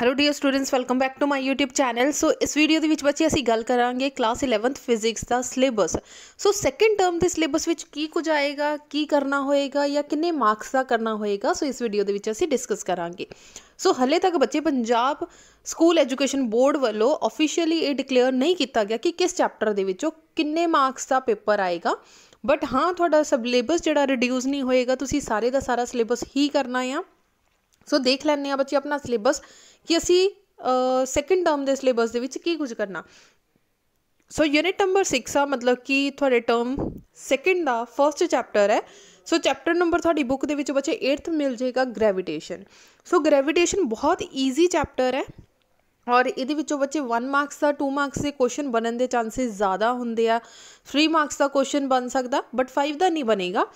hello dear students welcome back to my YouTube channel so ਇਸ video ਦੇ ਵਿੱਚ ਬੱਚੇ ਅਸੀਂ ਗੱਲ ਕਰਾਂਗੇ ਕਲਾਸ 11th ਫਿਜ਼ਿਕਸ ਦਾ ਸਿਲੇਬਸ ਸੋ ਸੈਕੰਡ ਟਰਮ ਦੇ ਸਿਲੇਬਸ ਵਿੱਚ ਕੀ ਕੁਝ ਆਏਗਾ ਕੀ ਕਰਨਾ ਹੋਏਗਾ ਜਾਂ ਕਿੰਨੇ ਮਾਰਕਸ ਦਾ ਕਰਨਾ ਹੋਏਗਾ ਸੋ ਇਸ ਵੀਡੀਓ ਦੇ ਵਿੱਚ ਅਸੀਂ ਡਿਸਕਸ ਕਰਾਂਗੇ ਸੋ ਹਲੇ ਤੱਕ ਬੱਚੇ ਪੰਜਾਬ ਸਕੂਲ ਐਜੂਕੇਸ਼ਨ ਬੋਰਡ ਵੱਲੋਂ ਅਫੀਸ਼ੀਅਲੀ ਇਹ ਡਿਕਲੇਅਰ ਨਹੀਂ ਕੀਤਾ ਗਿਆ ਕਿ ਕਿਸ ਚੈਪਟਰ ਦੇ ਵਿੱਚੋਂ ਕਿੰਨੇ ਮਾਰਕਸ ਦਾ ਪੇਪਰ ਆਏਗਾ ਬਟ ਹਾਂ ਤੁਹਾਡਾ ਸਿਲੇਬਸ ਜਿਹੜਾ ਰਿਡਿਊਸ ਨਹੀਂ ਹੋਏਗਾ ਤੁਸੀਂ ਸਾਰੇ ਦਾ ਸਾਰਾ ਸਿਲੇਬਸ ਹੀ ਕਰਨਾ ਆ ਸੋ ਦੇਖ ਲੈਣੇ ਆ ਬੱਚੇ ਆਪਣਾ ਸਿਲੇਬਸ ਕਿ ਅਸੀਂ ਸੈਕੰਡ ਟਰਮ ਦੇ ਸਿਲੇਬਸ ਦੇ ਵਿੱਚ ਕੀ ਕੁਝ ਕਰਨਾ ਸੋ ਯੂਨਿਟ ਨੰਬਰ 6 ਆ ਮਤਲਬ ਕਿ ਤੁਹਾਡੇ ਟਰਮ ਸੈਕੰਡ ਦਾ ਫਰਸਟ ਚੈਪਟਰ ਹੈ ਸੋ ਚੈਪਟਰ ਨੰਬਰ ਤੁਹਾਡੀ ਬੁੱਕ ਦੇ ਵਿੱਚ ਬੱਚੇ 8th ਮਿਲ ਜਾਏਗਾ ਗ੍ਰੈਵਿਟੇਸ਼ਨ ਸੋ ਗ੍ਰੈਵਿਟੇਸ਼ਨ ਬਹੁਤ ਈਜ਼ੀ ਚੈਪਟਰ ਹੈ ਔਰ ਇਹਦੇ ਵਿੱਚੋਂ ਬੱਚੇ 1 ਮਾਰਕਸ ਦਾ 2 ਮਾਰਕਸ ਦੇ ਕੁਐਸਚਨ ਬਣਨ ਦੇ ਚਾਂਸਸ ਜ਼ਿਆਦਾ ਹੁੰਦੇ ਆ 3 ਮਾਰਕਸ ਦਾ ਕੁਐਸਚਨ ਬਣ ਸਕਦਾ ਬਟ 5 ਦਾ ਨਹੀਂ ਬਣੇਗਾ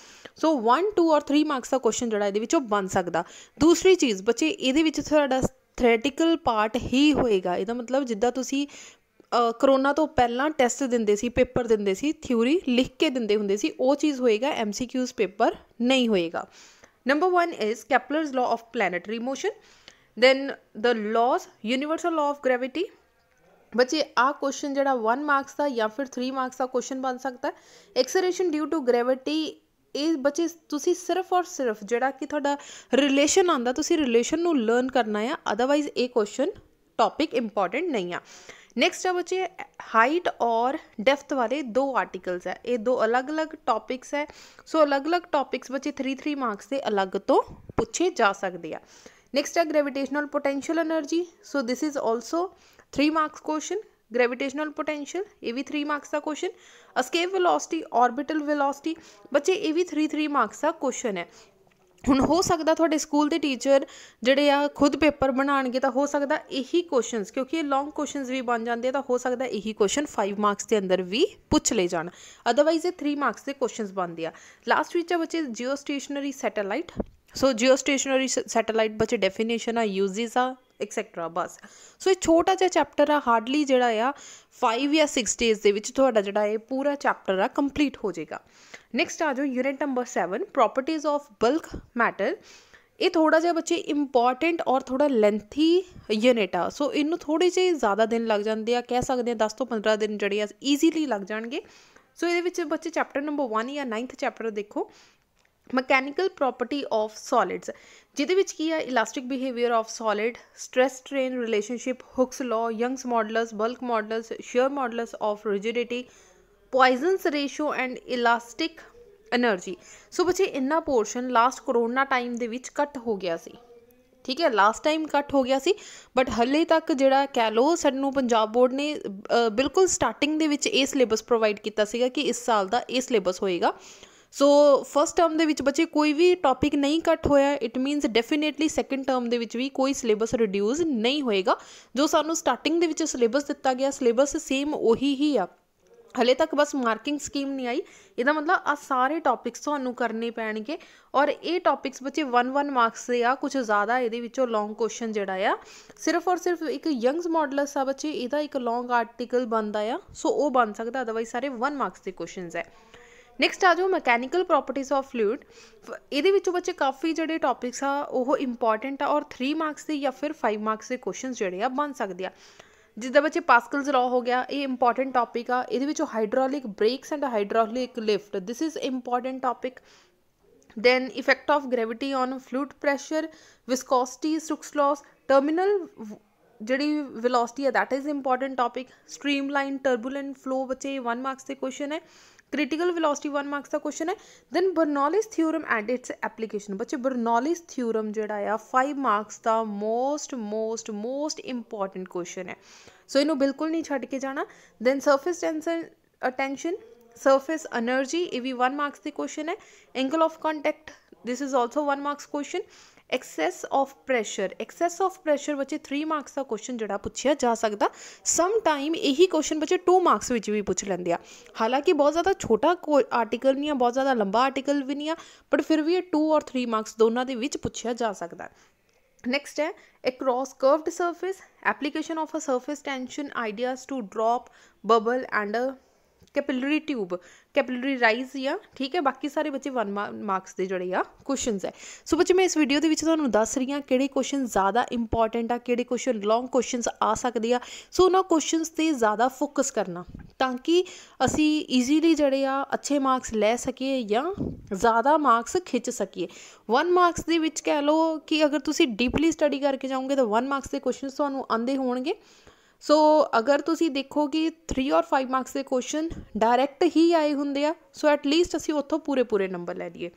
ਸੋ 1 2 ਔਰ 3 ਮਾਰਕਸ ਦਾ ਕੁਐਸਚਨ ਜਿਹੜਾ ਇਹਦੇ ਵਿੱਚੋਂ ਬਣ ਸਕਦਾ ਦੂਸਰੀ ਚੀਜ਼ ਬੱਚੇ ਇਹਦੇ ਵਿੱਚ ਤੁਹਾਡਾ ਥਿਓਰੀਟੀਕਲ ਪਾਰਟ ਹੀ ਹੋਏਗਾ ਇਹਦਾ ਮਤਲਬ ਜਿੱਦਾਂ ਤੁਸੀਂ ਕਰੋਨਾ ਤੋਂ ਪਹਿਲਾਂ ਟੈਸਟ ਦਿੰਦੇ ਸੀ ਪੇਪਰ ਦਿੰਦੇ ਸੀ ਥਿਊਰੀ ਲਿਖ ਕੇ ਦਿੰਦੇ ਹੁੰਦੇ ਸੀ ਉਹ ਚੀਜ਼ ਹੋਏਗਾ ਐਮਸੀਕਿਊਜ਼ ਪੇਪਰ ਨਹੀਂ ਹੋਏਗਾ number 1 is Kepler's law of planetary motion then the laws universal law of gravity ਬੱਚੇ ਆ ਕੁਐਸਚਨ ਜਿਹੜਾ 1 ਮਾਰਕਸ ਦਾ ਜਾਂ ਫਿਰ 3 ਮਾਰਕਸ ਦਾ ਕੁਐਸਚਨ ਬਣ ਸਕਦਾ ਹੈ ਐਕਸਲਰੇਸ਼ਨ ਡਿਊ ਟੂ ਗ੍ਰੈਵਿਟੀ ਇਹ ਬੱਚੇ ਤੁਸੀਂ ਸਿਰਫ ਔਰ ਸਿਰਫ ਜਿਹੜਾ ਕਿ ਤੁਹਾਡਾ ਰਿਲੇਸ਼ਨ ਆਂਦਾ ਤੁਸੀਂ ਰਿਲੇਸ਼ਨ ਨੂੰ ਲਰਨ ਕਰਨਾ ਆ ਅਦਰਵਾਈਜ਼ ਇਹ ਕੁਐਸਚਨ ਟੌਪਿਕ ਇੰਪੋਰਟੈਂਟ ਨਹੀਂ ਆ ਨੈਕਸਟ ਆ ਬੱਚੇ ਹਾਈਟ ਔਰ ਡੈਪਥ ਵਾਲੇ ਦੋ ਆਰਟੀਕਲਸ ਹੈ ਇਹ ਦੋ ਅਲੱਗ-ਅਲੱਗ ਟੌਪਿਕਸ ਹੈ ਸੋ ਅਲੱਗ-ਅਲੱਗ ਟੌਪਿਕਸ ਬੱਚੇ 3-3 ਮਾਰਕਸ ਦੇ ਅਲੱਗ ਤੋਂ ਪੁੱਛੇ ਜਾ ਸਕਦੇ ਆ next are gravitational potential energy so this is also 3 marks question gravitational potential ਇਹ ਵੀ 3 ਮਾਰਕਸ ਦਾ question escape velocity orbital velocity ਬੱਚੇ ਇਹ ਵੀ 3 3 ਮਾਰਕਸ ਦਾ ਕੁਐਸਚਨ ਹੈ ਹੁਣ ਹੋ ਸਕਦਾ ਤੁਹਾਡੇ ਸਕੂਲ ਦੇ ਟੀਚਰ ਜਿਹੜੇ ਆ ਖੁਦ ਪੇਪਰ ਬਣਾਣਗੇ ਤਾਂ ਹੋ ਸਕਦਾ ਇਹੀ ਕੁਐਸਚਨਸ ਕਿਉਂਕਿ ਇਹ ਲੌਂਗ ਕੁਐਸਚਨਸ ਵੀ ਬਣ ਜਾਂਦੇ ਆ ਤਾਂ ਹੋ ਸਕਦਾ ਇਹੀ ਕੁਐਸਚਨ 5 ਮਾਰਕਸ ਦੇ ਅੰਦਰ ਵੀ ਪੁੱਛ ਲੇ ਜਾਣ ਅਦਰਵਾਈਜ਼ ਇਹ 3 ਮਾਰਕਸ ਦੇ ਕੁਐਸਚਨਸ ਬਣਦੇ ਆ ਲਾਸਟ ਵਿੱਚ ਆ ਬੱਚੇ geostationary satellite so geostationary satellite ਬੱਚੇ ਡੈਫੀਨੇਸ਼ਨ ਆ ਯੂਜ਼ਸ ਆ ਐਕਸੈਟਰਾ ਬਸ ਸੋ ਇਹ ਛੋਟਾ ਜਿਹਾ ਚੈਪਟਰ ਆ ਹਾਰਡਲੀ ਜਿਹੜਾ ਆ 5 ਜਾਂ 6 ਡੇਜ਼ ਦੇ ਵਿੱਚ ਤੁਹਾਡਾ ਜਿਹੜਾ ਇਹ ਪੂਰਾ ਚੈਪਟਰ ਆ ਕੰਪਲੀਟ ਹੋ ਜਾਏਗਾ ਨੈਕਸਟ ਆ ਜਾਓ unit number 7 properties of bulk matter ਇਹ ਥੋੜਾ ਜਿਹਾ ਬੱਚੇ ਇੰਪੋਰਟੈਂਟ ਔਰ ਥੋੜਾ ਲੈਂਥੀ ਯੂਨਿਟ ਆ ਸੋ ਇਹਨੂੰ ਥੋੜੇ ਜਿਹੀ ਜ਼ਿਆਦਾ ਦਿਨ ਲੱਗ ਜਾਂਦੇ ਆ ਕਹਿ ਸਕਦੇ ਆ 10 ਤੋਂ 15 ਦਿਨ ਜਿਹੜੇ ਆ ਈਜ਼ੀਲੀ ਲੱਗ ਜਾਣਗੇ ਸੋ ਇਹਦੇ ਵਿੱਚ ਬੱਚੇ ਚੈਪਟਰ ਨੰਬਰ 1 ਜਾਂ 9th ਚੈਪਟਰ ਦੇਖੋ ਮਕੈਨੀਕਲ ਪ੍ਰੋਪਰਟੀ ਆਫ ਸੋਲਿਡਸ ਜਿਹਦੇ ਵਿੱਚ ਕੀ ਹੈ elastic behaviour of solid stress strain relationship Hooke's law Young's modulus bulk modulus shear modulus of rigidity Poisson's ratio and elastic energy so ਬੱਚੇ ਇੰਨਾ portion last corona time ਦੇ ਵਿੱਚ ਕੱਟ ਹੋ ਗਿਆ ਸੀ ਠੀਕ ਹੈ ਲਾਸਟ ਟਾਈਮ ਕੱਟ ਹੋ ਗਿਆ ਸੀ ਬਟ ਹੱਲੇ ਤੱਕ ਜਿਹੜਾ ਕਹਿ ਲੋ ਸਾਨੂੰ ਪੰਜਾਬ ਬੋਰਡ ਨੇ ਬਿਲਕੁਲ ਸਟਾਰਟਿੰਗ ਦੇ ਵਿੱਚ ਇਹ ਸਿਲੇਬਸ ਪ੍ਰੋਵਾਈਡ ਕੀਤਾ ਸੀਗਾ ਕਿ ਇਸ ਸਾਲ ਦਾ ਇਹ ਸਿਲੇਬਸ ਹੋਏਗਾ ਸੋ ਫਸਟ ਟਰਮ ਦੇ ਵਿੱਚ ਬੱਚੇ ਕੋਈ ਵੀ ਟੌਪਿਕ ਨਹੀਂ ਕੱਟ ਹੋਇਆ it means definitely second term ਦੇ ਵਿੱਚ ਵੀ ਕੋਈ ਸਿਲੇਬਸ ਰਿਡਿਊਸ ਨਹੀਂ ਹੋਏਗਾ ਜੋ ਸਾਨੂੰ ਸਟਾਰਟਿੰਗ ਦੇ ਵਿੱਚ ਸਿਲੇਬਸ ਦਿੱਤਾ ਗਿਆ ਸਿਲੇਬਸ ਸੇਮ ਉਹੀ ਹੀ ਆ ਹਲੇ ਤੱਕ ਬਸ ਮਾਰਕਿੰਗ ਸਕੀਮ ਨਹੀਂ ਆਈ ਇਹਦਾ ਮਤਲਬ ਆ ਸਾਰੇ ਟੌਪਿਕਸ ਤੁਹਾਨੂੰ ਕਰਨੇ ਪੈਣਗੇ ਔਰ ਇਹ ਟੌਪਿਕਸ ਬੱਚੇ 1-1 ਮਾਰਕਸ ਦੇ ਆ ਕੁਝ ਜ਼ਿਆਦਾ ਇਹਦੇ ਵਿੱਚੋਂ ਲੌਂਗ ਕੁਐਸਚਨ ਜਿਹੜਾ ਆ ਸਿਰਫ ਔਰ ਸਿਰਫ ਇੱਕ ਯੰਗਸ ਮਾਡਲਸ ਆ ਬੱਚੇ ਇਹਦਾ ਇੱਕ ਲੌਂਗ ਆਰਟੀਕਲ ਬਣਦਾ ਆ ਸੋ ਉਹ ਬਣ ਸਕਦਾ ਅਦਰਵਾਈਜ਼ ਸਾਰੇ 1 ਮਾਰਕਸ ਦੇ ਕੁਐਸਚਨਸ ਐ ਨੈਕਸਟ ਆ ਜਾਓ ਮਕੈਨੀਕਲ ਪ੍ਰੋਪਰਟੀਜ਼ ਆਫ ਫਲੂਇਡ ਇਹਦੇ ਵਿੱਚੋਂ ਬੱਚੇ ਕਾਫੀ ਜਿਹੜੇ ਟੌਪਿਕਸ ਆ ਉਹ ਇੰਪੋਰਟੈਂਟ ਆ ਔਰ 3 ਮਾਰਕਸ ਦੇ ਜਾਂ ਫਿਰ 5 ਮਾਰਕਸ ਦੇ ਕੁਐਸਚਨਸ ਜਿਹੜੇ ਆ ਬਣ ਸਕਦੇ ਆ ਜਿੱਦਾਂ ਬੱਚੇ ਪਾਸਕਲਸ ਲਾਅ ਹੋ ਗਿਆ ਇਹ ਇੰਪੋਰਟੈਂਟ ਟੌਪਿਕ ਆ ਇਹਦੇ ਵਿੱਚੋਂ hydraulic brakes and hydraulic lift this is important topic then effect of gravity on fluid pressure viscosity Stokes laws terminal ਜਿਹੜੀ ਵੈਲੋਸਿਟੀ ਆ that is important topic streamline turbulent flow ਬੱਚੇ 1 marks ਦੇ question ਹੈ critical velocity 1 marks ਦਾ question ਹੈ then Bernoulli's theorem and its application ਬੱਚੇ Bernoulli's theorem ਜਿਹੜਾ ਆ 5 ਮਾਰਕਸ ਦਾ most most most important question ਹੈ ਸੋ ਇਹਨੂੰ ਬਿਲਕੁਲ ਨਹੀਂ ਛੱਡ ਕੇ ਜਾਣਾ then surface tension attention surface energy ਇਹ ਵੀ 1 ਮਾਰਕਸ ਦੀ ਕੁਐਸਚਨ ਹੈ angle of contact this is also 1 marks question excess of pressure excess of pressure ਬੱਚੇ 3 ਮਾਰਕਸ ਦਾ ਕੁਐਸਚਨ ਜਿਹੜਾ ਪੁੱਛਿਆ ਜਾ ਸਕਦਾ ਸਮ ਟਾਈਮ ਇਹੀ ਕੁਐਸਚਨ ਬੱਚੇ 2 ਮਾਰਕਸ ਵਿੱਚ ਵੀ ਪੁੱਛ ਲੈਂਦੇ ਆ ਹਾਲਾਂਕਿ ਬਹੁਤ ਜ਼ਿਆਦਾ ਛੋਟਾ ਆਰਟੀਕਲ ਨਹੀਂ ਆ ਬਹੁਤ ਜ਼ਿਆਦਾ ਲੰਬਾ ਆਰਟੀਕਲ ਵੀ ਨਹੀਂ ਆ ਪਰ ਫਿਰ ਵੀ ਇਹ 2 ਔਰ 3 ਮਾਰਕਸ ਦੋਨਾਂ ਦੇ ਵਿੱਚ ਪੁੱਛਿਆ ਜਾ ਸਕਦਾ ਨੈਕਸਟ ਹੈ across curved surface application of uh surface tension ideas to drop bubble and uh capillary tube capillary rise ਜਾਂ ਠੀਕ ਹੈ ਬਾਕੀ ਸਾਰੇ ਬੱਚੇ 1 ਮਾਰਕਸ ਦੇ ਜਿਹੜੇ ਆ ਕੁਐਸਚਨਸ ਹੈ ਸੋ ਬੱਚੇ ਮੈਂ ਇਸ ਵੀਡੀਓ ਦੇ ਵਿੱਚ ਤੁਹਾਨੂੰ ਦੱਸ ਰਹੀ ਹਾਂ ਕਿਹੜੇ ਕੁਐਸਚਨ ਜ਼ਿਆਦਾ ਇੰਪੋਰਟੈਂਟ ਆ ਕਿਹੜੇ ਕੁਐਸਚਨ ਲੌਂਗ ਕੁਐਸਚਨਸ ਆ ਸਕਦੇ ਆ ਸੋ ਉਹਨਾਂ ਕੁਐਸਚਨਸ ਤੇ ਜ਼ਿਆਦਾ ਫੋਕਸ ਕਰਨਾ ਤਾਂ ਕਿ ਅਸੀਂ ਈਜ਼ੀਲੀ ਜਿਹੜੇ ਆ ਅੱਛੇ ਮਾਰਕਸ ਲੈ ਸਕੀਏ ਜਾਂ ਜ਼ਿਆਦਾ ਮਾਰਕਸ ਖਿੱਚ ਸਕੀਏ 1 ਮਾਰਕਸ ਦੇ ਵਿੱਚ ਕਹਿ ਲਓ ਕਿ ਅਗਰ ਤੁਸੀਂ ਡੀਪਲੀ ਸਟੱਡੀ ਕਰਕੇ ਜਾਓਗੇ ਤਾਂ 1 ਮਾਰਕਸ ਦੇ ਕੁਐਸਚਨਸ ਤੁਹਾਨੂੰ ਆਂਦੇ ਹੋਣਗੇ ਸੋ ਅਗਰ ਤੁਸੀਂ ਦੇਖੋ ਕਿ 3 ਔਰ 5 ਮਾਰਕਸ ਦੇ ਕੁਐਸਚਨ ਡਾਇਰੈਕਟ ਹੀ ਆਏ ਹੁੰਦੇ ਆ ਸੋ ਐਟ ਲੀਸਟ ਅਸੀਂ ਉੱਥੋਂ ਪੂਰੇ ਪੂਰੇ ਨੰਬਰ ਲੈ ਲਈਏ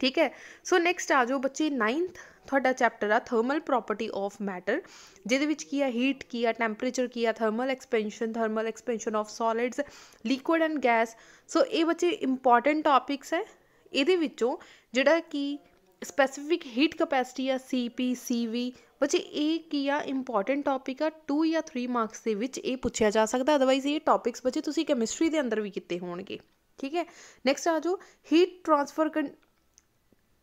ਠੀਕ ਹੈ ਸੋ ਨੈਕਸਟ ਆ ਜਾਓ ਬੱਚੇ 9th ਤੁਹਾਡਾ ਚੈਪਟਰ ਆ ਥਰਮਲ ਪ੍ਰੋਪਰਟੀ ਆਫ ਮੈਟਰ ਜਿਹਦੇ ਵਿੱਚ ਕੀ ਆ ਹੀਟ ਕੀ ਆ ਟੈਂਪਰੇਚਰ ਕੀ ਆ thermal expansion thermal expansion of solids liquid and gas so ਇਹ ਬੱਚੇ ਇੰਪੋਰਟੈਂਟ ਟਾਪਿਕਸ ਹੈ ਇਹਦੇ ਵਿੱਚੋਂ ਜਿਹੜਾ ਕਿ ਸਪੈਸਿਫਿਕ ਹੀਟ ਕਪੈਸਿਟੀ ਆ ਸੀਪੀ ਸੀਵੀ ਬੱਚੇ ਇਹ ਕੀ ਆ ਇੰਪੋਰਟੈਂਟ ਟੌਪਿਕ ਆ 2 ਜਾਂ 3 ਮਾਰਕਸ ਦੇ ਵਿੱਚ ਇਹ ਪੁੱਛਿਆ ਜਾ ਸਕਦਾ ਅਦਰਵਾਈਜ਼ ਇਹ ਟੌਪਿਕਸ ਬੱਚੇ ਤੁਸੀਂ ਕੈਮਿਸਟਰੀ ਦੇ ਅੰਦਰ ਵੀ ਕੀਤੇ ਹੋਣਗੇ ਠੀਕ ਹੈ ਨੈਕਸਟ ਆ ਜੋ ਹੀਟ ਟ੍ਰਾਂਸਫਰ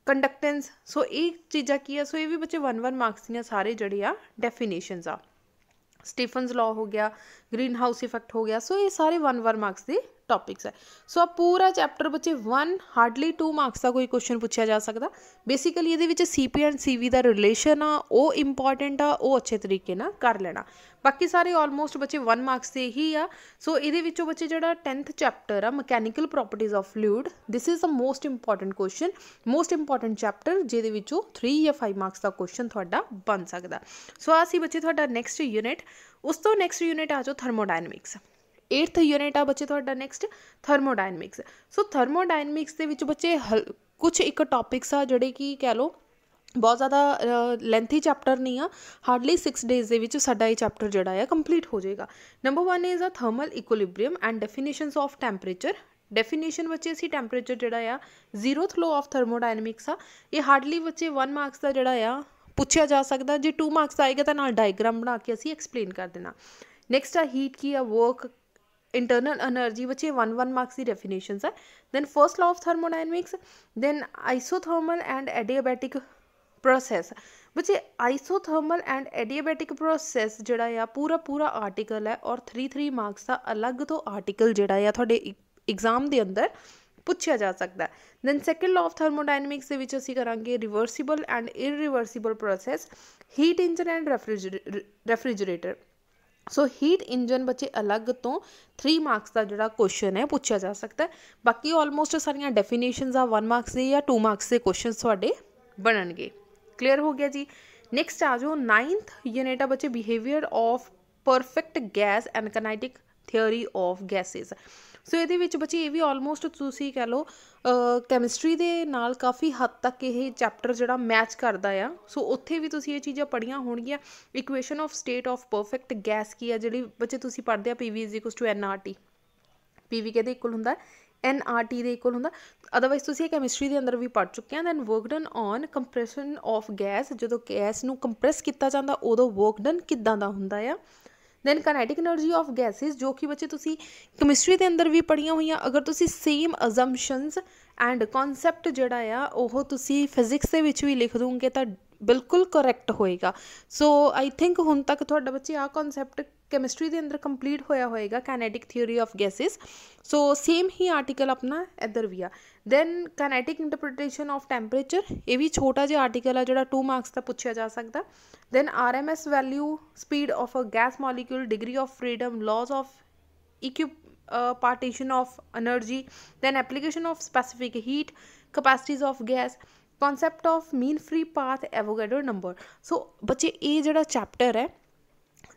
ਕੰਡਕਟੈਂਸ ਸੋ ਇਹ ਚੀਜ਼ਾਂ ਕੀ ਆ ਸੋ ਇਹ ਵੀ ਬੱਚੇ 1 1 ਮਾਰਕਸ ਦੀਆਂ ਸਾਰੇ ਜਿਹੜੇ ਆ ਡੈਫੀਨੇਸ਼ਨਸ ਆ ਸਟੀਫਨਸ ਲਾਅ ਹੋ ਗਿਆ ਗ੍ਰੀਨ ਹਾਊਸ ਇਫੈਕਟ ਹੋ ਗਿਆ ਸੋ ਇਹ ਸਾਰੇ 1 1 ਮਾਰਕਸ ਦੇ ਟਾਪਿਕਸ ਹੈ ਸੋ ਆ ਪੂਰਾ ਚੈਪਟਰ ਬੱਚੇ 1 ਹਾਰਡਲੀ 2 ਮਾਰਕਸ ਦਾ ਕੋਈ ਕੁਐਸਚਨ ਪੁੱਛਿਆ ਜਾ ਸਕਦਾ ਬੇਸਿਕਲੀ ਇਹਦੇ ਵਿੱਚ ਸੀਪੀ ਐਂਡ ਸੀਵੀ ਦਾ ਰਿਲੇਸ਼ਨ ਆ ਉਹ ਇੰਪੋਰਟੈਂਟ ਆ ਉਹ ਅੱਛੇ ਤਰੀਕੇ ਨਾਲ ਕਰ ਲੈਣਾ ਬਾਕੀ ਸਾਰੇ ਆਲਮੋਸਟ ਬੱਚੇ 1 ਮਾਰਕਸ ਦੇ ਹੀ ਆ ਸੋ ਇਹਦੇ ਵਿੱਚੋਂ ਬੱਚੇ ਜਿਹੜਾ 10th ਚੈਪਟਰ ਆ mechanical properties of fluid this is a most important question most important chapter ਜਿਹਦੇ ਵਿੱਚੋਂ 3 ਜਾਂ 5 ਮਾਰਕਸ ਦਾ ਕੁਐਸਚਨ ਤੁਹਾਡਾ ਬਣ ਸਕਦਾ ਸੋ ਆਸੀ ਬੱਚੇ ਤੁਹਾਡਾ ਨੈਕਸਟ ਯੂਨਿਟ ਉਸ ਤੋਂ ਨੈਕਸਟ ਯੂਨਿਟ ਆ ਜਾਓ ਥਰਮੋਡਾਇਨਾਮਿਕਸ 8th ਯੂਨਿਟ ਆ ਬੱਚੇ ਤੁਹਾਡਾ ਨੈਕਸਟ ਥਰਮੋਡਾਇਨਾਮਿਕਸ ਸੋ ਥਰਮੋਡਾਇਨਾਮਿਕਸ ਦੇ ਵਿੱਚ ਬੱਚੇ ਕੁਝ ਇੱਕ ਟੌਪਿਕਸ ਆ ਜਿਹੜੇ ਕਿ ਕਹਿ ਲਓ ਬਹੁਤ ਜ਼ਿਆਦਾ ਲੈਂਥੀ ਚੈਪਟਰ ਨਹੀਂ ਆ ਹਾਰਡਲੀ 6 ਡੇਜ਼ ਦੇ ਵਿੱਚ ਸਾਡਾ ਇਹ ਚੈਪਟਰ ਜਿਹੜਾ ਆ ਕੰਪਲੀਟ ਹੋ ਜਾਏਗਾ number 1 is uh thermal equilibrium and definitions of temperature definition ਬੱਚੇ ਅਸੀਂ ਟੈਂਪਰੇਚਰ ਜਿਹੜਾ ਆ ਜ਼ੀਰੋਥ ਲੋ ਆਫ ਥਰਮੋਡਾਇਨਾਮਿਕਸ ਆ ਇਹ ਹਾਰਡਲੀ ਬੱਚੇ 1 ਮਾਰਕਸ ਦਾ ਜਿਹੜਾ ਆ ਪੁੱਛਿਆ ਜਾ ਸਕਦਾ ਜੇ 2 ਮਾਰਕਸ ਆਏਗਾ ਤਾਂ ਨਾਲ ਡਾਇਗਰਾਮ ਬਣਾ ਕੇ ਅਸੀਂ ਐਕਸਪਲੇਨ ਕਰ ਦੇਣਾ ਨੈਕਸਟ ਆ ਹੀਟ ਕੀ ਆ ਵਰਕ ਇੰਟਰਨਲ એનર્ਜੀ ਬੱਚੇ 1 1 ਮਾਰਕਸ ਦੀ ਡੈਫੀਨੇਸ਼ਨਸ ਹੈ then first law of thermodynamics then isothermal and adiabatic process ਬੱਚੇ ਆਈਸੋਥਰਮਲ ਐਂਡ ਐਡੀਅਬੈਟਿਕ ਪ੍ਰੋਸੈਸ ਜਿਹੜਾ ਆ ਪੂਰਾ ਪੂਰਾ ਆਰਟੀਕਲ ਹੈ ਔਰ 3 3 ਮਾਰਕਸ ਦਾ ਅਲੱਗ ਤੋਂ ਆਰਟੀਕਲ ਜਿਹੜਾ ਆ ਤੁਹਾਡੇ ਐਗਜ਼ਾਮ ਦੇ ਅੰਦਰ ਪੁੱਛਿਆ ਜਾ ਸਕਦਾ then second law of thermodynamics ਦੇ ਵਿੱਚ ਅਸੀਂ ਕਰਾਂਗੇ reversible and irreversible process heat engine and refrigerator so heat engine बच्चे अलग तो थ्री मार्क्स का जो क्वेश्चन है पूछा जा सकता है बाकी ऑलमोस्ट सारिया डेफिनेशन आ वन मार्क्स के या टू मार्क्स के क्वेश्चन थोड़े बनने क्लीयर हो गया जी नैक्सट आ जाओ नाइनथ यूनिट आ बच्चे behaviour of perfect gas and kinetic theory of gases so ਇਹਦੇ ਵਿੱਚ ਬੱਚੇ ਇਹ ਵੀ ਆਲਮੋਸਟ ਤੁਸੀਂ ਕਹਿ ਲਓ ਕੈਮਿਸਟਰੀ ਦੇ ਨਾਲ ਕਾਫੀ ਹੱਦ ਤੱਕ ਇਹ ਚੈਪਟਰ ਜਿਹੜਾ ਮੈਚ ਕਰਦਾ ਆ ਸੋ ਉੱਥੇ ਵੀ ਤੁਸੀਂ ਇਹ ਚੀਜ਼ਾਂ ਪੜ੍ਹੀਆਂ ਹੋਣਗੀਆਂ equation of state of perfect gas ਕੀ ਆ ਜਿਹੜੀ ਬੱਚੇ ਤੁਸੀਂ ਪੜ੍ਹਦੇ ਆ ਪੀਵੀ nrt ਪੀਵੀ ਕਿਹਦੇ ਇਕੁਅਲ ਹੁੰਦਾ ਐਨ ਆਰ ਟੀ ਦੇ ਇਕੁਅਲ ਹੁੰਦਾ ਅਦਰਵਾਈਜ਼ ਤੁਸੀਂ ਇਹ ਕੈਮਿਸਟਰੀ ਦੇ ਅੰਦਰ ਵੀ ਪੜ ਚੁੱਕੇ ਆ then work done on compression of gas ਜਦੋਂ ਗੈਸ ਨੂੰ ਕੰਪਰੈਸ ਕੀਤਾ ਜਾਂਦਾ ਉਦੋਂ ਵਰਕ ਡਨ ਕਿੱਦਾਂ ਦਾ ਹੁੰਦਾ ਆ then kinetic energy of gases ਜੋ ਕਿ ਬੱਚੇ ਤੁਸੀਂ ਕੈਮਿਸਟਰੀ ਦੇ ਅੰਦਰ ਵੀ ਪੜ੍ਹੀਆਂ ਹੋਈਆਂ ਅਗਰ ਤੁਸੀਂ ਸੇਮ ਅਸੰਪਸ਼ਨਸ ਐਂਡ ਕਨਸੈਪਟ ਜਿਹੜਾ ਆ ਉਹ ਤੁਸੀਂ ਫਿਜ਼ਿਕਸ ਦੇ ਵਿੱਚ ਵੀ ਲਿਖ ਦੋਗੇ ਤਾਂ ਬਿਲਕੁਲ ਕਰੈਕਟ ਹੋਏਗਾ ਸੋ ਆਈ ਥਿੰਕ ਹੁਣ ਤੱਕ ਤੁਹਾਡਾ ਬੱਚੇ ਆ ਕਨਸੈਪਟ ਕੈਮਿਸਟਰੀ ਦੇ ਅੰਦਰ ਕੰਪਲੀਟ ਹੋਇਆ ਹੋਏਗਾ kinetic theory of gases so same ਹੀ ਆਰਟੀਕਲ ਆਪਣਾ ਇਧਰ ਵੀ ਆ then kinetic interpretation of temperature यह भी छोटा जि आर्टिकल है जो टू मार्क्स का पूछा जा सकता then R M S value speed of uh gas molecule degree of freedom laws of equipartition of energy then application of specific heat capacities of gas concept of mean free path Avogadro number so बच्चे ये जो chapter है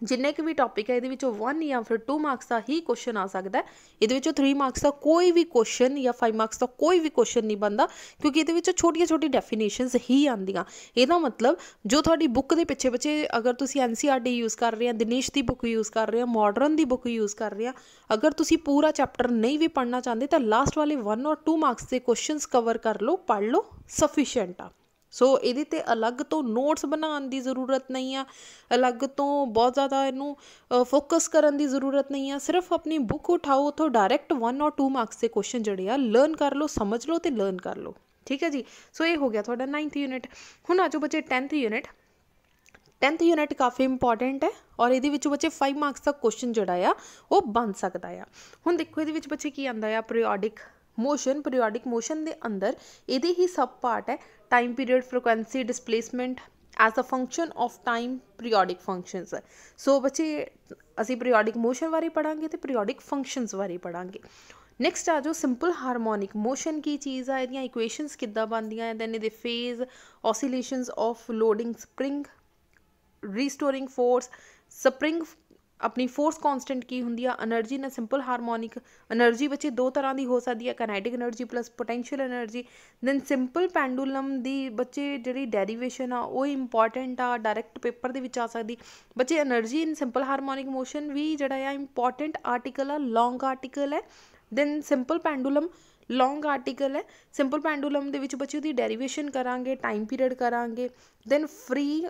ਜਿੰਨੇ ਕੁ ਵੀ topic ਹੈ ਇਹਦੇ ਵਿੱਚੋਂ 1 ਜਾਂ ਫਿਰ 2 ਮਾਰਕਸ ਦਾ ਹੀ ਕੁਐਸਚਨ ਆ ਸਕਦਾ ਹੈ ਇਹਦੇ ਵਿੱਚੋਂ 3 ਮਾਰਕਸ ਦਾ ਕੋਈ ਵੀ ਕੁਐਸਚਨ ਜਾਂ 5 ਮਾਰਕਸ ਦਾ ਕੋਈ ਵੀ ਕੁਐਸਚਨ ਨਹੀਂ ਬਣਦਾ ਕਿਉਂਕਿ ਇਹਦੇ ਵਿੱਚੋਂ ਛੋਟੀਆਂ-ਛੋਟੀ ਡੈਫੀਨੇਸ਼ਨਸ ਹੀ ਆਉਂਦੀਆਂ ਇਹਦਾ ਮਤਲਬ ਜੋ ਤੁਹਾਡੀ ਬੁੱਕ ਦੇ ਪਿੱਛੇ ਪਿੱਛੇ ਅਗਰ ਤੁਸੀਂ ਐਨਸੀਆਰਟੀ ਯੂਜ਼ e ਕਰ ਰਹੇ ਹੋ ਦਿਨੇਸ਼ ਦੀ ਬੁੱਕ ਯੂਜ਼ ਕਰ ਰਹੇ ਹੋ ਮਾਡਰਨ ਦੀ ਬੁੱਕ ਯੂਜ਼ ਕਰ ਰਹੇ ਹੋ ਅਗਰ ਤੁਸੀਂ ਪੂਰਾ ਚੈਪਟਰ ਨਹੀਂ ਵੀ ਪੜ੍ਹਨਾ ਚਾਹੁੰਦੇ ਤਾਂ ਲਾਸਟ ਵਾਲੇ 1 ਔਰ 2 ਮਾਰਕਸ ਦੇ ਕੁਐਸਚਨਸ ਕਵਰ ਕਰ ਲਓ ਪੜ੍ਹ ਲਓ ਸਫੀਸ਼ੀਐਂਟ ਆ ਸੋ ਇਹਦੇ ਤੇ ਅਲੱਗ ਤੋਂ ਨੋਟਸ ਬਣਾਉਣ ਦੀ ਜ਼ਰੂਰਤ ਨਹੀਂ ਆ ਅਲੱਗ ਤੋਂ ਬਹੁਤ ਜ਼ਿਆਦਾ ਇਹਨੂੰ ਫੋਕਸ ਕਰਨ ਦੀ ਜ਼ਰੂਰਤ ਨਹੀਂ ਆ ਸਿਰਫ ਆਪਣੀ ਬੁੱਕ ਉਠਾਓ ਉਥੋਂ ਡਾਇਰੈਕਟ 1 ਔਰ 2 ਮਾਰਕਸ ਦੇ ਕੁਐਸਚਨ ਜਿਹੜੇ ਆ ਲਰਨ ਕਰ ਲਓ ਸਮਝ ਲਓ ਤੇ ਲਰਨ ਕਰ ਲਓ ਠੀਕ ਹੈ ਜੀ ਸੋ ਇਹ ਹੋ ਗਿਆ ਤੁਹਾਡਾ 9th ਯੂਨਿਟ ਹੁਣ ਆਜੋ ਬੱਚੇ 10th ਯੂਨਿਟ 10th ਯੂਨਿਟ ਕਾਫੀ ਇੰਪੋਰਟੈਂਟ ਹੈ ਔਰ ਇਹਦੇ ਵਿੱਚ ਬੱਚੇ 5 ਮਾਰਕਸ ਦਾ ਕੁਐਸਚਨ ਜਿਹੜਾ ਆ ਉਹ ਬਣ ਸਕਦਾ ਆ ਹੁਣ ਦੇਖੋ ਇਹਦੇ ਵਿੱਚ ਬੱਚੇ ਕੀ ਆਂਦਾ ਆ ਪੀਰੀਓਡਿਕ मोशन पीरियोडिक मोशन के अंदर ये ही सब पार्ट है time period frequency displacement as a function of time periodic functions है सो बच्चे असी पीरियोडिक मोशन बारे पढ़ा तो पीरियोडिक फंक्शनस बारे पढ़ा नैक्सट आ जाओ सिंपल हारमोनिक मोशन की चीज़ है यदि इक्ुएशनस कि बनदियाँ then a phase oscillation of loading spring restoring force spring ਆਪਣੀ ਫੋਰਸ ਕਨਸਟੈਂਟ ਕੀ ਹੁੰਦੀ ਆ એનર્ਜੀ ਨਾ ਸਿੰਪਲ ਹਾਰਮੋਨਿਕ એનર્ਜੀ ਬੱਚੇ ਦੋ ਤਰ੍ਹਾਂ ਦੀ ਹੋ ਸਕਦੀ ਆ kinetic energy plus potential energy then simple pendulum ਦੀ ਬੱਚੇ ਜਿਹੜੀ ਡੈਰੀਵੇਸ਼ਨ ਆ ਉਹ ਇੰਪੋਰਟੈਂਟ ਆ ਡਾਇਰੈਕਟ ਪੇਪਰ ਦੇ ਵਿੱਚ ਆ ਸਕਦੀ ਬੱਚੇ energy in simple harmonic motion ਵੀ ਜਿਹੜਾ ਆ ਇੰਪੋਰਟੈਂਟ ਆਰਟੀਕਲ ਆ ਲੌਂਗ ਆਰਟੀਕਲ ਹੈ then simple pendulum long article ਹੈ ਸਿੰਪਲ ਪੈਂਡੂਲਮ ਦੇ ਵਿੱਚ ਬੱਚੇ ਉਹਦੀ ਡੈਰੀਵੇਸ਼ਨ ਕਰਾਂਗੇ ਟਾਈਮ ਪੀਰੀਅਡ ਕਰਾਂਗੇ ਦੈਨ ਫ੍ਰੀ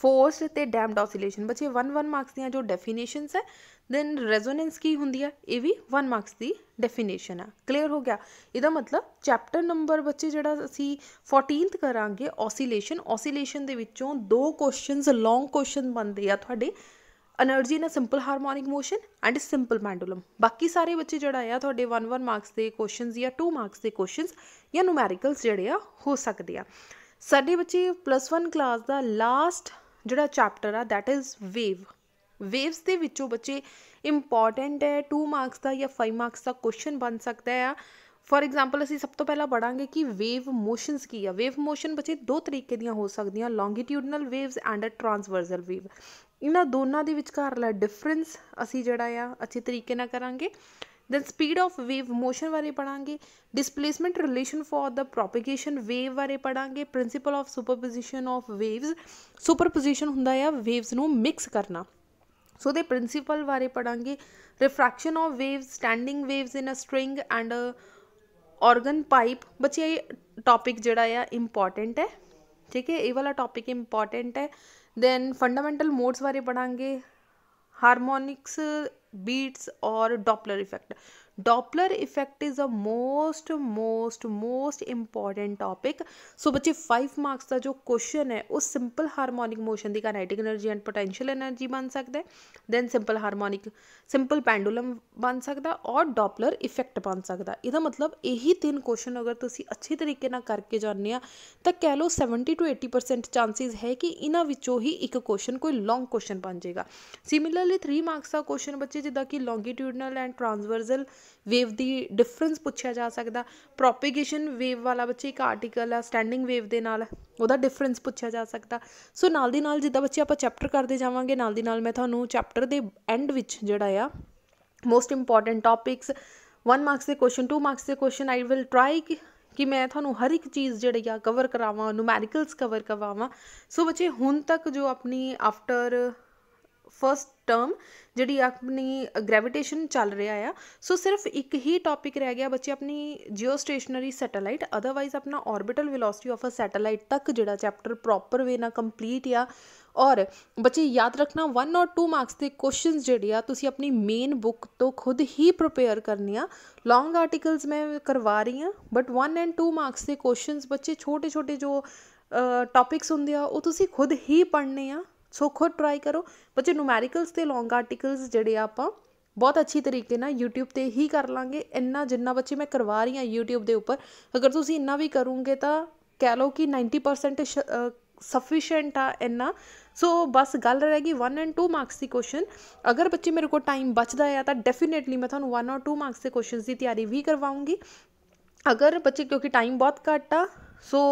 ਫੋਰਸ ਤੇ ਡੈਮਡ ਆਸਿਲੇਸ਼ਨ ਬੱਚੇ 1 1 ਮਾਰਕਸ ਦੀਆਂ ਜੋ ਡੈਫੀਨੇਸ਼ਨਸ ਹੈ ਦੈਨ ਰੈਜ਼ੋਨੈਂਸ ਕੀ ਹੁੰਦੀ ਹੈ ਇਹ ਵੀ 1 ਮਾਰਕਸ ਦੀ ਡੈਫੀਨੇਸ਼ਨ ਆ ਕਲੀਅਰ ਹੋ ਗਿਆ ਇਹਦਾ ਮਤਲਬ ਚੈਪਟਰ ਨੰਬਰ ਬੱਚੇ ਜਿਹੜਾ ਅਸੀਂ 14th ਕਰਾਂਗੇ ਆਸਿਲੇਸ਼ਨ ਆਸਿਲੇਸ਼ਨ ਦੇ ਵਿੱਚੋਂ ਦੋ ਕੁਐਸਚਨਸ ਲੌਂਗ ਕੁਐਸਚਨ ਬਣਦੇ ਆ ਤੁਹਾਡੇ energy in simple harmonic motion and simple pendulum ਬਾਕੀ ਸਾਰੇ ਬੱਚੇ ਜਿਹੜਾ ਆ ਤੁਹਾਡੇ 1 1 ਮਾਰਕਸ ਦੇ ਕੁਐਸਚਨਸ ਜਾਂ 2 ਮਾਰਕਸ ਦੇ ਕੁਐਸਚਨਸ ਜਾਂ ਨੂਮੈਰੀਕਲਸ ਜਿਹੜੇ ਆ ਹੋ ਸਕਦੇ ਆ ਸਾਡੇ ਬੱਚੇ 1 ਕਲਾਸ ਦਾ ਲਾਸਟ ਜਿਹੜਾ ਚੈਪਟਰ ਆ ਥੈਟ ਇਜ਼ ਵੇਵ ਵੇਵਸ ਦੇ ਵਿੱਚੋਂ ਬੱਚੇ ਇੰਪੋਰਟੈਂਟ ਹੈ 2 ਮਾਰਕਸ ਦਾ ਜਾਂ 5 ਮਾਰਕਸ ਦਾ ਕੁਐਸਚਨ ਬਣ ਸਕਦਾ ਹੈ ਫੋਰ ਐਗਜ਼ਾਮਪਲ ਅਸੀਂ ਸਭ ਤੋਂ ਪਹਿਲਾਂ ਪੜਾਂਗੇ ਕਿ ਵੇਵ ਮੋਸ਼ਨਸ ਕੀ ਆ ਵੇਵ ਮੋਸ਼ਨ ਬੱਚੇ ਦੋ ਤਰੀਕੇ ਦੀਆਂ ਹੋ ਸਕਦੀਆਂ longitudinal waves and transversal wave ਇਹਨਾਂ ਦੋਨਾਂ ਦੇ ਵਿਚਕਾਰਲਾ ਡਿਫਰੈਂਸ ਅਸੀਂ ਜਿਹੜਾ ਆ ਅੱਛੇ ਤਰੀਕੇ ਨਾਲ ਕਰਾਂਗੇ then speed of wave motion ਬਾਰੇ ਪੜਾਂਗੇ displacement relation for the propagation wave ਬਾਰੇ ਪੜਾਂਗੇ principle of superposition of waves superposition ਹੁੰਦਾ ਹੈ ਵੇਵਸ ਨੂੰ ਮਿਕਸ ਕਰਨਾ ਸੋ ਦੇ ਪ੍ਰਿੰਸੀਪਲ ਬਾਰੇ ਪੜਾਂਗੇ refraction of waves standing waves in a string and a organ pipe ਬੱਚੇ ਇਹ ਟੌਪਿਕ ਜਿਹੜਾ ਆ ਇੰਪੋਰਟੈਂਟ ਹੈ ਠੀਕ ਹੈ ਇਹ ਵਾਲਾ ਟੌਪਿਕ ਇੰਪੋਰਟੈਂਟ ਹੈ ਦੈਨ ਫੰਡਾਮੈਂਟਲ ਮੋਡਸ ਬਾਰੇ ਪੜਾਂਗੇ harmonics beats or doppler effect Doppler effect is a most most most important topic so ਬੱਚੇ 5 ਮਾਰਕਸ ਦਾ ਜੋ ਕੁਐਸਚਨ ਹੈ ਉਹ ਸਿੰਪਲ ਹਾਰਮੋਨਿਕ ਮੋਸ਼ਨ ਦੀ kinetic energy and potential energy ਬਣ ਸਕਦਾ ਹੈ then simple harmonic simple pendulum ਬਣ ਸਕਦਾ ਔਰ ਡੋਪਲਰ ਇਫੈਕਟ ਬਣ ਸਕਦਾ ਇਹਦਾ ਮਤਲਬ ਇਹੀ ਤਿੰਨ ਕੁਐਸਚਨ ਅਗਰ ਤੁਸੀਂ ਅੱਛੇ ਤਰੀਕੇ ਨਾਲ ਕਰਕੇ ਜਾਣਦੇ ਆ ਤਾਂ ਕਹਿ ਲਓ 70 ਤੋਂ 80% ਚਾਂਸਸ ਹੈ ਕਿ ਇਹਨਾਂ ਵਿੱਚੋਂ ਹੀ ਇੱਕ ਕੁਐਸਚਨ ਕੋਈ ਲੌਂਗ ਕੁਐਸਚਨ ਬਣ ਜਾਏਗਾ ਸਿਮਿਲਰਲੀ 3 ਮਾਰਕਸ ਦਾ ਕੁਐਸਚਨ ਬੱਚੇ ਜਿੱਦਾਂ ਕਿ ਲੌਂਗੀਟਿਊਡਨਲ ਐਂਡ ਟ੍ਰਾਂਸਵਰਸਲ ਵੇਵ ਦੀ ਡਿਫਰੈਂਸ ਪੁੱਛਿਆ ਜਾ ਸਕਦਾ ਪ੍ਰੋਪਗੇਸ਼ਨ ਵੇਵ ਵਾਲਾ ਬੱਚੇ ਇੱਕ ਆਰਟੀਕਲ ਆ ਸਟੈਂਡਿੰਗ ਵੇਵ ਦੇ ਨਾਲ ਉਹਦਾ ਡਿਫਰੈਂਸ ਪੁੱਛਿਆ ਜਾ ਸਕਦਾ ਸੋ ਨਾਲ ਦੀ ਨਾਲ ਜਿੱਦਾਂ ਬੱਚੇ ਆਪਾਂ ਚੈਪਟਰ ਕਰਦੇ ਜਾਵਾਂਗੇ ਨਾਲ ਦੀ ਨਾਲ ਮੈਂ ਤੁਹਾਨੂੰ ਚੈਪਟਰ ਦੇ ਐਂਡ ਵਿੱਚ ਜਿਹੜਾ ਆ ਮੋਸਟ ਇੰਪੋਰਟੈਂਟ ਟਾਪਿਕਸ 1 ਮਾਰਕਸ ਦੇ ਕੁਐਸਚਨ 2 ਮਾਰਕਸ ਦੇ ਕੁਐਸਚਨ ਆਈ ਵਿਲ ਟਰਾਈ ਕਿ ਕਿ ਮੈਂ ਤੁਹਾਨੂੰ ਹਰ ਇੱਕ ਚੀਜ਼ ਜਿਹੜੀ ਆ ਕਵਰ ਕਰਾਵਾਂ ਨੂਮੈਰੀਕਲਸ ਕਵਰ ਕਰਾਵਾਂ ਸੋ ਬੱਚੇ ਹੁਣ ਤੱਕ ਜੋ ਆਪਣੀ ਆਫਟਰ ਫਸਟ ਟਰਮ ਜਿਹੜੀ ਆਪਣੀ ਗ੍ਰੈਵਿਟੇਸ਼ਨ ਚੱਲ ਰਿਹਾ ਆ ਸੋ ਸਿਰਫ ਇੱਕ ਹੀ ਟੌਪਿਕ ਰਹਿ ਗਿਆ ਬੱਚੇ ਆਪਣੀ ਜੀਓ ਸਟੇਸ਼ਨਰੀ ਸੈਟੇਲਾਈਟ ਅਦਰਵਾਈਜ਼ ਆਪਣਾ orbital velocity of a satellite ਤੱਕ ਜਿਹੜਾ ਚੈਪਟਰ ਪ੍ਰੋਪਰ ਵੇ ਨਾਲ ਕੰਪਲੀਟ ਆ ਔਰ ਬੱਚੇ ਯਾਦ ਰੱਖਣਾ 1 ਔਰ 2 ਮਾਰਕਸ ਦੇ ਕੁਐਸਚਨਸ ਜਿਹੜੇ ਆ ਤੁਸੀਂ ਆਪਣੀ ਮੇਨ ਬੁੱਕ ਤੋਂ ਖੁਦ ਹੀ ਪ੍ਰਿਪੇਅਰ ਕਰਨੀ ਆ ਲੌਂਗ ਆਰਟੀਕਲਸ ਮੈਂ ਕਰਵਾ ਰਹੀ ਆ ਬਟ 1 ਐਂਡ 2 ਮਾਰਕਸ ਦੇ ਕੁਐਸਚਨਸ ਬੱਚੇ ਛੋਟੇ ਛੋਟੇ ਜੋ ਟੌਪਿਕਸ ਹੁੰਦੇ ਆ ਉਹ ਤੁਸੀਂ ਖੁਦ ਹੀ ਪੜ੍ਹਨੇ ਆ ਸੋ ਖੁਦ ਟਰਾਈ ਕਰੋ ਬੱਚੇ ਨੂਮੈਰੀਕਲਸ ਤੇ ਲੌਂਗ ਆਰਟੀਕਲਸ ਜਿਹੜੇ ਆਪਾਂ ਬਹੁਤ ਅੱਛੀ ਤਰੀਕੇ ਨਾਲ YouTube ਤੇ ਹੀ ਕਰ ਲਾਂਗੇ ਇੰਨਾ ਜਿੰਨਾ ਬੱਚੇ ਮੈਂ ਕਰਵਾ ਰਹੀ ਹਾਂ YouTube ਦੇ ਉੱਪਰ ਅਗਰ ਤੁਸੀਂ ਇੰਨਾ ਵੀ ਕਰੋਗੇ ਤਾਂ ਕਹਿ ਲਓ ਕਿ 90% ਸਫੀਸ਼ੀਐਂਟ ਆ ਇੰਨਾ ਸੋ ਬਸ ਗੱਲ ਰਹਿ ਗਈ 1 ਐਂਡ 2 ਮਾਰਕਸ ਦੀ ਕੁਐਸਚਨ ਅਗਰ ਬੱਚੇ ਮੇਰੇ ਕੋਲ ਟਾਈਮ ਬਚਦਾ ਆ ਤਾਂ ਡੈਫੀਨਿਟਲੀ ਮੈਂ ਤੁਹਾਨੂੰ 1 ਔਰ 2 ਮਾਰਕਸ ਦੇ ਕੁਐਸਚਨਸ ਦੀ ਤਿਆਰੀ ਵੀ ਕਰਵਾਉਂਗੀ ਅਗਰ ਬੱਚੇ ਕਿਉਂਕਿ ਟਾਈਮ ਬਹੁਤ ਘੱਟ ਆ ਸੋ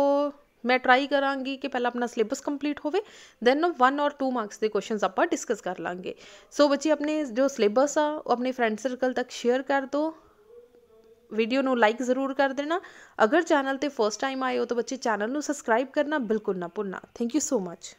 ਮੈਂ ਟਰਾਈ ਕਰਾਂਗੀ ਕਿ ਪਹਿਲਾਂ ਆਪਣਾ ਸਿਲੇਬਸ ਕੰਪਲੀਟ ਹੋਵੇ ਦੈਨ 1 অর 2 ਮਾਰਕਸ ਦੇ ਕੁਐਸਚਨਸ ਆਪਾਂ ਡਿਸਕਸ ਕਰ ਲਾਂਗੇ ਸੋ ਬੱਚੇ ਆਪਣੇ ਜੋ ਸਿਲੇਬਸ ਆ ਉਹ ਆਪਣੇ ਫਰੈਂਡ ਸਰਕਲ ਤੱਕ ਸ਼ੇਅਰ ਕਰ ਦਿਓ ਵੀਡੀਓ ਨੂੰ ਲਾਈਕ ਜ਼ਰੂਰ ਕਰ ਦੇਣਾ ਅਗਰ ਚੈਨਲ ਤੇ ਫਸਟ ਟਾਈਮ ਆਏ ਹੋ ਤਾਂ ਬੱਚੇ ਚੈਨਲ ਨੂੰ ਸਬਸਕ੍ਰਾਈਬ ਕਰਨਾ ਬਿਲਕੁਲ ਨਾ ਭੁੱਲਣਾ ਥੈਂਕ ਯੂ ਸੋ ਮੱਚ